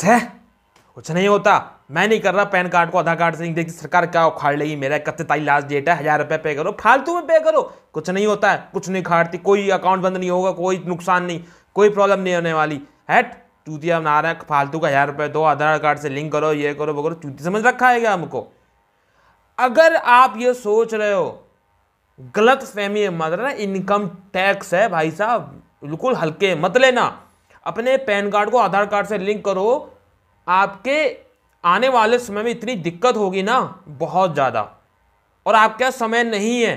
छह कुछ नहीं होता मैं नहीं कर रहा पैन कार्ड को आधार कार्ड से नहीं देखती सरकार क्या उखाड़ लेगी मेरा इकतीस तारीख लास्ट डेट है हज़ार रुपये पे करो फालतू में पे करो कुछ नहीं होता है कुछ नहीं खाड़ती कोई अकाउंट बंद नहीं होगा कोई नुकसान नहीं कोई प्रॉब्लम नहीं होने वाली हैट चूतिया बना रहे फालतू का हज़ार रुपये दो आधार कार्ड से लिंक करो ये करो वो करो चूती समझ रखा है क्या हमको अगर आप ये सोच रहे हो गलत फहमी है मत इनकम टैक्स है भाई साहब बिल्कुल हल्के मत लेना अपने पैन कार्ड को आधार कार्ड से लिंक करो आपके आने वाले समय में इतनी दिक्कत होगी ना बहुत ज़्यादा और आपके यहाँ समय नहीं है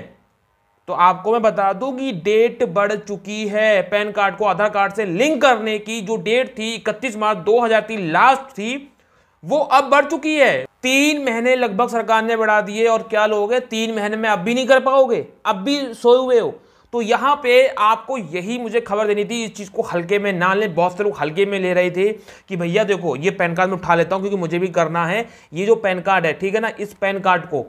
तो आपको मैं बता दूं कि डेट बढ़ चुकी है पैन कार्ड को आधार कार्ड से लिंक करने की जो डेट थी इकतीस मार्च 2003 लास्ट थी वो अब बढ़ चुकी है तीन महीने लगभग सरकार ने बढ़ा दिए और क्या लोगे तीन महीने में अब भी नहीं कर पाओगे अब भी सोए हुए हो तो यहाँ पे आपको यही मुझे खबर देनी थी इस चीज़ को हल्के में ना लें बहुत से लोग हल्के में ले रहे थे कि भैया देखो ये पैन कार्ड मैं उठा लेता हूँ क्योंकि मुझे भी करना है ये जो पैन कार्ड है ठीक है ना इस पैन कार्ड को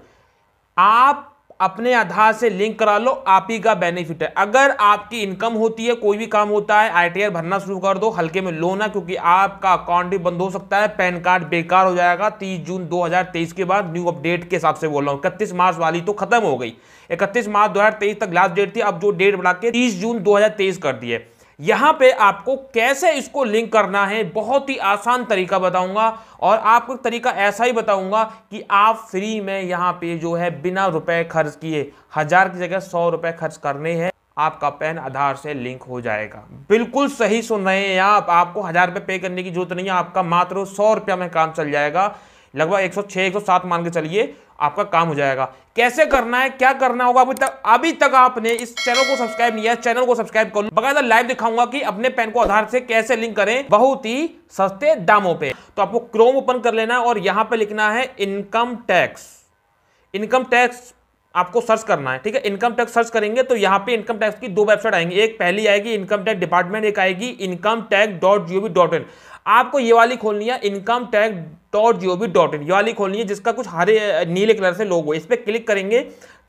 आप अपने आधार से लिंक करा लो आप ही का बेनिफिट है अगर आपकी इनकम होती है कोई भी काम होता है आईटीआर भरना शुरू कर दो हल्के में लो ना क्योंकि आपका अकाउंट भी बंद हो सकता है पैन कार्ड बेकार हो जाएगा 30 जून 2023 के बाद न्यू अपडेट के हिसाब से बोल रहा हूँ इकतीस मार्च वाली तो खत्म हो गई इकतीस मार्च दो तक लास्ट डेट थी अब जो डेट बढ़ा के तीस जून दो कर दिए यहां पे आपको कैसे इसको लिंक करना है बहुत ही आसान तरीका बताऊंगा और आपको तरीका ऐसा ही बताऊंगा कि आप फ्री में यहां पे जो है बिना रुपए खर्च किए हज़ार की जगह सौ रुपए खर्च करने हैं आपका पैन आधार से लिंक हो जाएगा बिल्कुल सही सुन रहे हैं आप आपको हज़ार रुपये पे करने की जरूरत नहीं है आपका मात्र सौ रुपया में काम चल जाएगा लगभग 106 107 मान के चलिए आपका काम हो जाएगा कैसे करना है क्या करना होगा अभी तक अभी तक आपने इस चैनल को सब्सक्राइब नहीं है चैनल को सब्सक्राइब करो बकायदा लाइव दिखाऊंगा कि अपने पेन को आधार से कैसे लिंक करें बहुत ही सस्ते दामों पे तो आपको क्रोम ओपन कर लेना और यहां पे लिखना है इनकम टैक्स इनकम टैक्स आपको सर्च करना है ठीक है इनकम टैक्स सर्च करेंगे तो यहाँ पे इनकम टैक्स की दो वेबसाइट आएंगी एक पहली आएगी इनकम टैक्स डिपार्टमेंट एक आएगी income tax dot G O V dot in आपको ये वाली खोलनी है income tax dot G O V dot in ये वाली खोलनी है जिसका कुछ हरे नीले कलर से लोग हो इस पर क्लिक करेंगे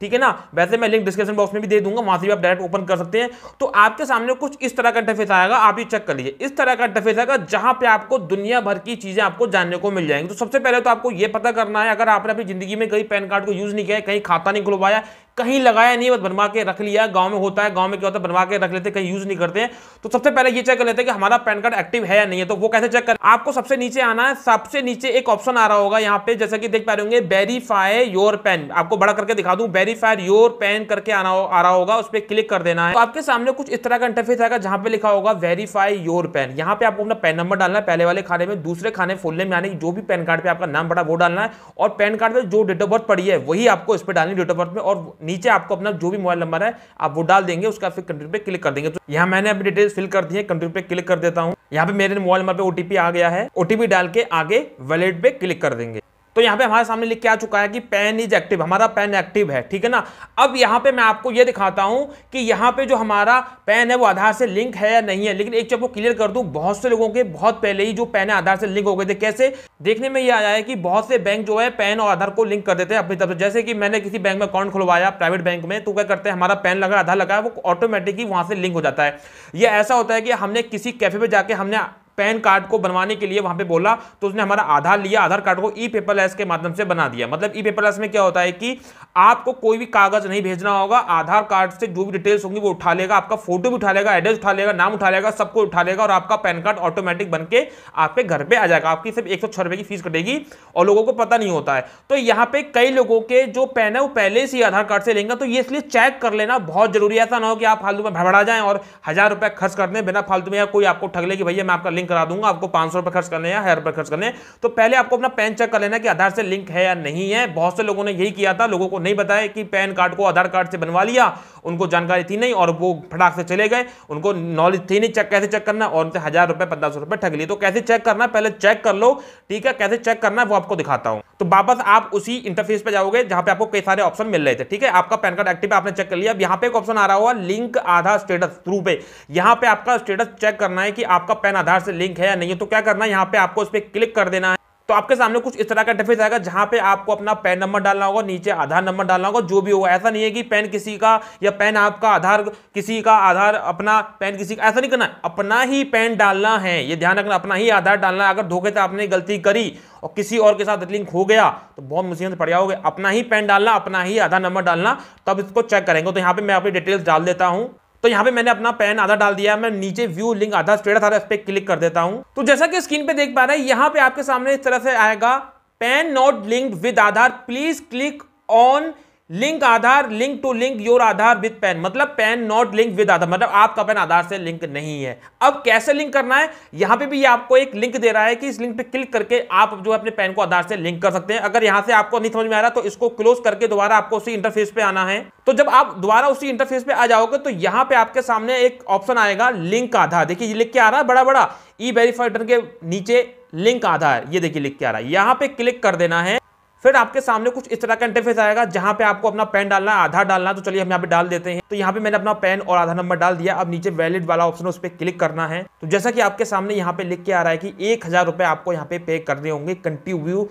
ठीक है ना वैसे मैं लिंक डिस्क्रिप्शन बॉक्स में भी दे दूंगा वहां से भी आप डायरेक्ट ओपन कर सकते हैं तो आपके सामने कुछ इस तरह का इंटरफेस आएगा आप ये चेक कर लीजिए इस तरह का इंटरफेस आएगा जहां पे आपको दुनिया भर की चीज़ें आपको जानने को मिल जाएंगी तो सबसे पहले तो आपको ये पता करना है अगर आपने अपनी जिंदगी में कहीं पैन कार्ड को यूज़ नहीं किया है कहीं खाता नहीं खुलवाया कहीं लगाया नहीं बस बनवा के रख लिया गांव में होता है गांव में क्या होता है बनवा के रख लेते कहीं यूज नहीं करते तो सबसे पहले ये चेक कर लेते हैं कि हमारा पैन कार्ड एक्टिव है या नहीं है तो वो कैसे चेक कर आपको सबसे नीचे आना है सबसे नीचे एक ऑप्शन आ रहा होगा यहाँ पे जैसे कि देख पा रहे होंगे वेरीफाई योर पेन आपको बड़ा करके दिखा दू वेरीफाई योर पेन करके आना आ रहा होगा उस पर क्लिक कर देना है तो आपके सामने कुछ इस तरह का इंटरफेस आएगा जहां पे लिखा होगा वेरीफाई योर पेन यहाँ पे आपको अपना पैन नंबर डालना है पहले वाले खाने में दूसरे खाने फोलने में आने जो भी पैन कार्ड पे आपका नाम पड़ा वो डालना है और पैन कार्ड पर जो डेट ऑफ बर्थ पड़ी है वही आपको इस पर डालनी डेट ऑफ बर्थ में और नीचे आपको अपना जो भी मोबाइल नंबर है आप वो डाल देंगे उसका फिर कंप्यूटर पे क्लिक कर देंगे तो यहाँ मैंने अपनी डिटेल्स फिल कर दी है कंप्यूटर पे क्लिक कर देता हूँ यहाँ पे मेरे मोबाइल नंबर पे ओटीपी आ गया है ओटीपी डाल के आगे वैलेट पे क्लिक कर देंगे तो यहां पे हमारे सामने लिख के आ चुका है कि पेन इज एक्टिव हमारा पेन एक्टिव है ठीक है ना अब यहाँ पे मैं आपको यह दिखाता हूं कि यहां पे जो हमारा पेन है वो आधार से लिंक है या नहीं है लेकिन एक चीज को क्लियर कर दू बहुत से लोगों के बहुत पहले ही जो पेन है आधार से लिंक हो गए थे कैसे देखने में यह आया है कि बहुत से बैंक जो है पेन और आधार को लिंक कर देते हैं अपनी तरफ जैसे कि मैंने किसी बैंक में अकाउंट खुलवाया प्राइवेट बैंक में तो क्या करते हैं हमारा पेन लगा आधार लगा वो ऑटोमेटिकली वहां से लिंक हो जाता है या ऐसा होता है कि हमने किसी कैफे पर जाकर हमने पैन कार्ड को बनवाने के लिए वहां पे बोला तो उसने हमारा आधार लिया आधार कार्ड को ई पेपरलेस के माध्यम से बना दिया मतलब ई पेपरलेस में क्या होता है कि आपको कोई भी कागज नहीं भेजना होगा आधार कार्ड से जो भी डिटेल्स होंगी वो उठा लेगा आपका फोटो भी उठा लेगा एड्रेस उठा लेगा नाम उठा लेगा सबको उठा लेगा और आपका पैन कार्ड ऑटोमेटिक बन के आपके घर पर आ जाएगा आपकी सिर्फ एक रुपए की फीस कटेगी और लोगों को पता नहीं होता है तो यहाँ पे कई लोगों के जो पैन है वो पहले से आधार कार्ड से लेंगे तो ये इसलिए चेक कर लेना बहुत जरूरी ऐसा ना हो कि आप फालतू में भड़बड़ा जाए और हजार रुपए खर्च कर दें बिना फालतू में कोई आपको ठगले कि भैया मैं आपका लिंक लिंक करा दूंगा आपको पांच सौ रुपए खर्च करने या हजार रुपए खर्च करने तो पहले आपको अपना पैन चेक कर लेना कि आधार से लिंक है या नहीं है बहुत से लोगों ने यही किया था लोगों को नहीं बताया कि पैन कार्ड को आधार कार्ड से बनवा लिया उनको जानकारी थी नहीं और वो फटाक से चले गए उनको नॉलेज थी नहीं चेक कैसे चेक करना और उनसे हज़ार रुपए पंद्रह सौ रुपए ठग लिए तो कैसे चेक करना पहले चेक कर लो ठीक है कैसे चेक करना है वो आपको दिखाता हूँ तो वापस आप उसी इंटरफेस पे जाओगे जहां पे आपको कई सारे ऑप्शन मिल रहे थे ठीक है आपका पैन कार्ड एक्टिव आपने चेक कर लिया अब यहां पे एक ऑप्शन आ रहा होगा लिंक आधार स्टेटस थ्रू पे यहां पे आपका स्टेटस चेक करना है कि आपका पैन आधार से लिंक है या नहीं तो क्या करना है यहां पे आपको उस पर क्लिक कर देना है तो आपके सामने कुछ इस तरह का इंटरफेस आएगा जहां पे आपको अपना पैन नंबर डालना होगा नीचे आधार नंबर डालना होगा जो भी होगा ऐसा नहीं है कि पैन किसी का या पैन आपका आधार किसी का आधार अपना पैन किसी का ऐसा नहीं करना अपना ही पैन डालना है ये ध्यान रखना अपना ही आधार डालना है अगर धोखे से आपने गलती करी और किसी और के साथ लिंक हो गया तो बहुत मुसीबत पड़िया हो गया अपना ही पैन डालना अपना ही आधार नंबर डालना तब इसको चेक करेंगे तो यहाँ पर मैं अपनी डिटेल्स डाल देता हूँ तो यहाँ पे मैंने अपना पेन आधा डाल दिया मैं नीचे व्यू लिंक आधा स्ट्रेट आधा इस पर क्लिक कर देता हूँ तो जैसा कि स्क्रीन पे देख पा रहे हैं यहाँ पे आपके सामने इस तरह से आएगा PAN not linked with Aadhaar please click on link Aadhaar link to link your Aadhaar with PAN मतलब PAN not link with Aadhaar मतलब आपका पैन आधार से लिंक नहीं है अब कैसे लिंक करना है यहां पे भी ये आपको एक लिंक दे रहा है कि इस लिंक पे क्लिक करके आप जो अपने पैन को आधार से लिंक कर सकते हैं अगर यहां से आपको नहीं समझ में आ रहा तो इसको क्लोज करके दोबारा आपको उसी इंटरफेस पे आना है तो जब आप दोबारा उसी इंटरफेस पे आ जाओगे तो यहां पे आपके सामने एक ऑप्शन आएगा लिंक आधार देखिए ये लिख के आ रहा है बड़ा बड़ा ई वेरीफाइडर के नीचे लिंक आधार ये देखिए लिख के आ रहा है यहां पे क्लिक कर देना है फिर आपके सामने कुछ इस तरह का इंटरफेस आएगा जहां पे आपको अपना पैन डालना है आधार डालना है तो चलिए हम यहाँ पे डाल देते हैं तो यहाँ पे मैंने अपना पैन और आधार नंबर डाल दिया अब नीचे वैलिड वाला ऑप्शन उस पर क्लिक करना है तो जैसा कि आपके सामने यहाँ पे लिख के आ रहा है कि एक हजार रुपए आपको यहाँ पे पे करने होंगे कंटिव्यू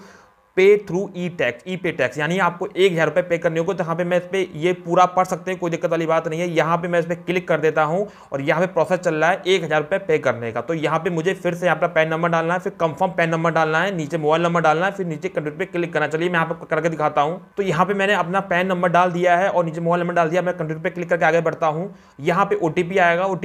पे थ्रू ई टैक्स ई पे टैक्स यानी आपको एक हज़ार रुपये पे करने को तो यहाँ पे मैं इस पर ये पूरा पढ़ सकते हैं कोई दिक्कत वाली बात नहीं है यहाँ पे मैं इस पर क्लिक कर देता हूँ और यहाँ पे प्रोसेस चल रहा है एक हज़ार रुपये पे करने का तो यहाँ पे मुझे फिर से पर पैन नंबर डालना है फिर कंफर्म पैन नंबर डालना है नीचे मोबाइल नंबर डालना है फिर नीचे कंप्यूटर पर क्लिक करना चलिए मैं यहाँ पर करके दिखाता हूँ तो यहाँ पर मैंने अपना पैन नंबर डाल दिया है और नीचे मोबाइल नंबर डाल दिया मैं कंप्यूटर पर क्लिक करके आगे बढ़ता हूँ यहाँ पर ओ आएगा ओ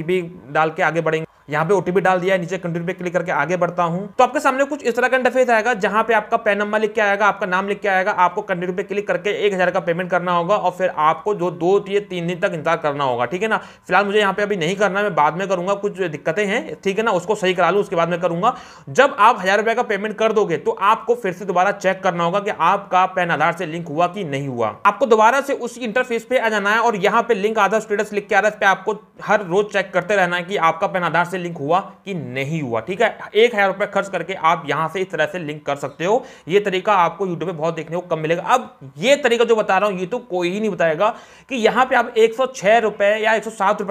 डाल के आगे बढ़ेंगे यहाँ पे ओटीपी डाल दिया नीचे कंटिन्यू पे क्लिक करके आगे बढ़ता हूँ तो आपके सामने कुछ इस तरह का इंटरफेस आएगा जहाँ पे आपका पैन नंबर लिख के आएगा आपका नाम लिख के आएगा आपको कंटिन्यू पे क्लिक करके एक हजार का पेमेंट करना होगा और फिर आपको जो दो या तीन दिन तक इंतजार करना होगा ठीक है ना फिलहाल मुझे यहाँ पे अभी नहीं करना मैं बाद में करूंगा कुछ दिक्कतें हैं ठीक है ना उसको सही करा लू उसके बाद में करूंगा जब आप हजार रुपये का पेमेंट कर दोगे तो आपको फिर से दोबारा चेक करना होगा कि आपका पैन आधार से लिंक हुआ कि नहीं हुआ आपको दोबारा से उसी इंटरफेस पे आ जाना है और यहाँ पे लिंक आधार स्टेटस लिख के आ रहा है इस पर आपको हर रोज चेक करते रहना है कि आपका पैन आधार से लिंक हुआ कि नहीं हुआ ठीक है एक हज़ार रुपए खर्च करके आप यहां से इस तरह से लिंक कर सकते हो ये तरीका आपको यूट्यूब पे बहुत देखने को कम मिलेगा अब ये तरीका जो बता रहा हूं ये तो कोई ही नहीं बताएगा कि यहां पर आप एक या एक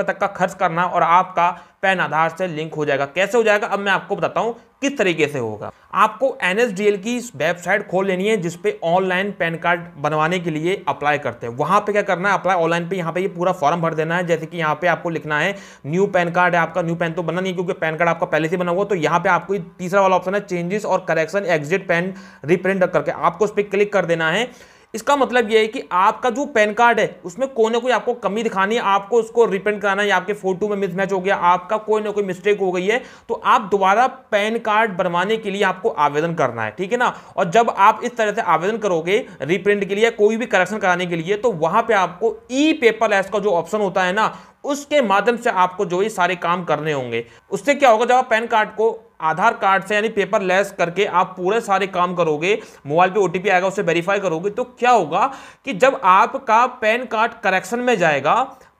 तक का खर्च करना और आपका पैन आधार से लिंक हो जाएगा कैसे हो जाएगा अब मैं आपको बताता हूँ किस तरीके से होगा आपको एन की वेबसाइट खोल लेनी है जिसपे ऑनलाइन पैन कार्ड बनवाने के लिए अप्लाई करते हैं वहां पे क्या करना है अप्लाई ऑनलाइन पे यहाँ पे ये पूरा फॉर्म भर देना है जैसे कि यहाँ पे आपको लिखना है न्यू पैन कार्ड है आपका न्यू पैन तो बना नहीं क्योंकि पैन कार्ड आपका पहले से बना हुआ तो यहाँ पे आपको तीसरा वाला ऑप्शन है चेंजेस और करेक्शन एग्जिट पैन रिप्रिंट करके आपको उस पर क्लिक कर देना है इसका मतलब यह है कि आपका जो पैन कार्ड है उसमें कोई ना कोई आपको कमी दिखानी है आपको उसको रिप्रिंट कराना है आपके फोटो में मिसमैच हो गया आपका कोई ना कोई मिस्टेक हो गई है तो आप दोबारा पैन कार्ड बनवाने के लिए आपको आवेदन करना है ठीक है ना और जब आप इस तरह से आवेदन करोगे रिप्रिंट के लिए कोई भी करेक्शन कराने के लिए तो वहां पर आपको ई पेपर लेस का जो ऑप्शन होता है ना उसके माध्यम से आपको जो ये सारे काम करने होंगे उससे क्या होगा जब आप पैन कार्ड को आधार कार्ड से यानी पेपर लेस करके आप पूरे सारे काम करोगे मोबाइल पे ओटीपी आएगा उसे वेरीफाई करोगे तो क्या होगा कि जब आपका पैन कार्ड करेक्शन में जाएगा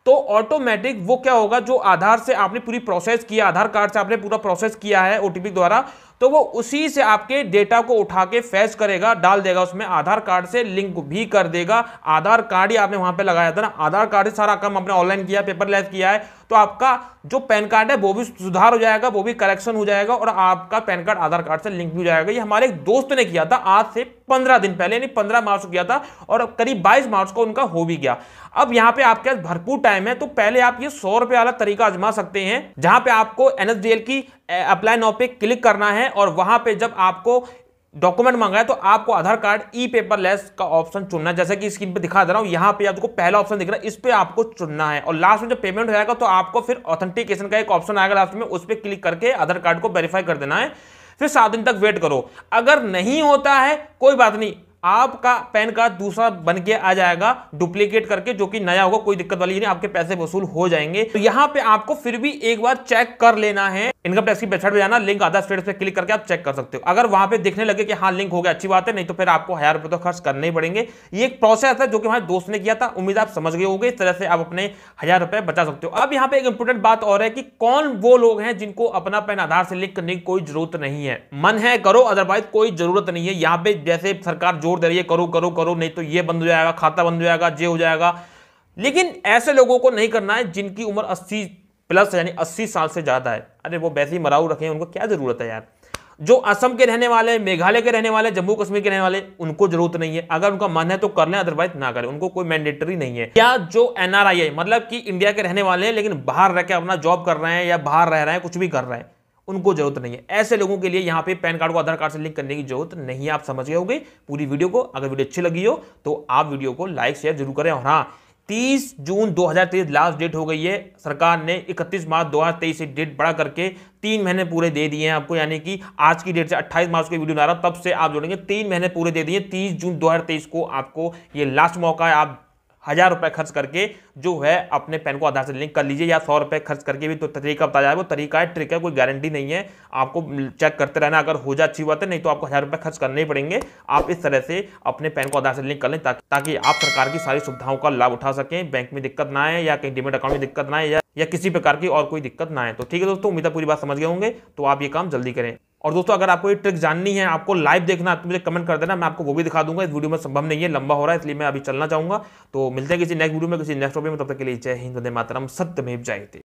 तो ऑटोमेटिक वो क्या होगा जो आधार से आपने पूरी प्रोसेस किया आधार कार्ड से आपने पूरा प्रोसेस किया है ओटीपी द्वारा तो वो उसी से आपके डेटा को उठा के फैस करेगा डाल देगा उसमें आधार कार्ड से लिंक भी कर देगा आधार कार्ड ही आपने वहां पे लगाया था ना आधार कार्ड से सारा काम आपने ऑनलाइन किया पेपर लेस किया है तो आपका जो पैन कार्ड है वो भी सुधार हो जाएगा वो भी करेक्शन हो जाएगा और आपका पैन कार्ड आधार कार्ड से लिंक भी हो जाएगा ये हमारे एक दोस्त ने किया था आज से पंद्रह दिन पहले यानी पंद्रह मार्च को किया था और करीब बाईस मार्च को उनका हो भी गया अब यहाँ पे आपके पास भरपूर टाइम है तो पहले आप ये सौ रुपए वाला तरीका आजमा सकते हैं जहां पे आपको एनएसडीएल की अप्लाई नाउ पे क्लिक करना है और वहां पे जब आपको डॉक्यूमेंट मांगा है तो आपको Aadhaar card e paperless का ऑप्शन चुनना है जैसे कि स्क्रीन पे दिखा दे रहा हूं यहां पे आपको पहला ऑप्शन दिख रहा है इस पर आपको चुनना है और लास्ट में जब पेमेंट हो जाएगा तो आपको फिर ऑथेंटिकेशन का एक ऑप्शन आएगा लास्ट में उस पर क्लिक करके आधार कार्ड को वेरीफाई कर देना है फिर सात दिन तक वेट करो अगर नहीं होता है कोई बात नहीं आपका पैन कार्ड दूसरा बन के आ जाएगा डुप्लीकेट करके जो कि नया होगा कोई दिक्कत वाली नहीं आपके पैसे वसूल हो जाएंगे तो यहां पे आपको फिर भी एक बार चेक कर लेना है इनकम टैक्स की वेबसाइट पर जाना लिंक आधा स्टेट पर क्लिक करके आप चेक कर सकते हो अगर वहां पे देखने लगे कि हाँ लिंक हो गया अच्छी बात है नहीं तो फिर आपको हजार रुपये तो खर्च करने ही पड़ेंगे ये एक प्रोसेस है जो कि हमारे दोस्त ने किया था उम्मीद आप समझ गए होगी इस तरह से आप अपने हजार रुपये बचा सकते हो अब यहाँ पे एक इंपॉर्टेंट बात और है कि कौन वो लोग हैं जिनको अपना पैन आधार से लिंक करने की कोई जरूरत नहीं है मन है करो अदरवाइज कोई जरूरत नहीं है यहाँ पे जैसे सरकार जोर दे रही है करो करो करो नहीं तो ये बंद हो जाएगा खाता बंद हो जाएगा जे हो जाएगा लेकिन ऐसे लोगों को नहीं करना है जिनकी उम्र अस्सी प्लस यानी अस्सी साल से ज़्यादा है अरे वो वैसे ही मराऊ रखें उनको क्या ज़रूरत है यार जो असम के रहने वाले मेघालय के रहने वाले जम्मू कश्मीर के रहने वाले उनको जरूरत नहीं है अगर उनका मन है तो कर लें अदरवाइज ना करें उनको कोई मैंडेटरी नहीं है या जो एनआरआई है मतलब कि इंडिया के रहने वाले हैं लेकिन बाहर रहकर अपना जॉब कर रहे हैं या बाहर रह रहे हैं कुछ भी कर रहे हैं उनको जरूरत नहीं है ऐसे लोगों के लिए यहाँ पे पैन कार्ड को आधार कार्ड से लिंक करने की जरूरत नहीं है आप समझ गए होगी पूरी वीडियो को अगर वीडियो अच्छी लगी हो तो आप वीडियो को लाइक शेयर जरूर करें और हाँ 30 जून 2023 लास्ट डेट हो गई है सरकार ने 31 मार्च 2023 से डेट बढ़ा करके तीन महीने पूरे दे दिए हैं आपको यानी कि आज की डेट से 28 मार्च को वीडियो ना रहा तब से आप जोड़ेंगे तीन महीने पूरे दे दिए 30 जून 2023 को आपको ये लास्ट मौका है आप हज़ार रुपये खर्च करके जो है अपने पेन को आधार से लिंक कर लीजिए या सौ रुपये खर्च करके भी तो तरीका बताया जाए वो तरीका है ट्रिक है कोई गारंटी नहीं है आपको चेक करते रहना अगर हो जाए अच्छी बात है नहीं तो आपको हज़ार रुपये खर्च करने ही पड़ेंगे आप इस तरह से अपने पेन को आधार से लिंक कर लें ताकि आप सरकार की सारी सुविधाओं का लाभ उठा सकें बैंक में दिक्कत ना आए या कहीं डिमेट अकाउंट में दिक्कत ना आए या किसी प्रकार की और कोई दिक्कत ना आए तो ठीक है दोस्तों उम्मीद पूरी बात समझ गए होंगे तो आप ये काम जल्दी करें और दोस्तों अगर आपको ये ट्रिक जाननी है आपको लाइव देखना है तो मुझे कमेंट कर देना मैं आपको वो भी दिखा दूंगा इस वीडियो में संभव नहीं है लंबा हो रहा है इसलिए मैं अभी चलना चाहूँगा तो मिलते हैं किसी नेक्स्ट वीडियो में किसी नेक्स्ट टॉपिक में तब तक के लिए जय हिंद वंदे मातरम सत्य में जाए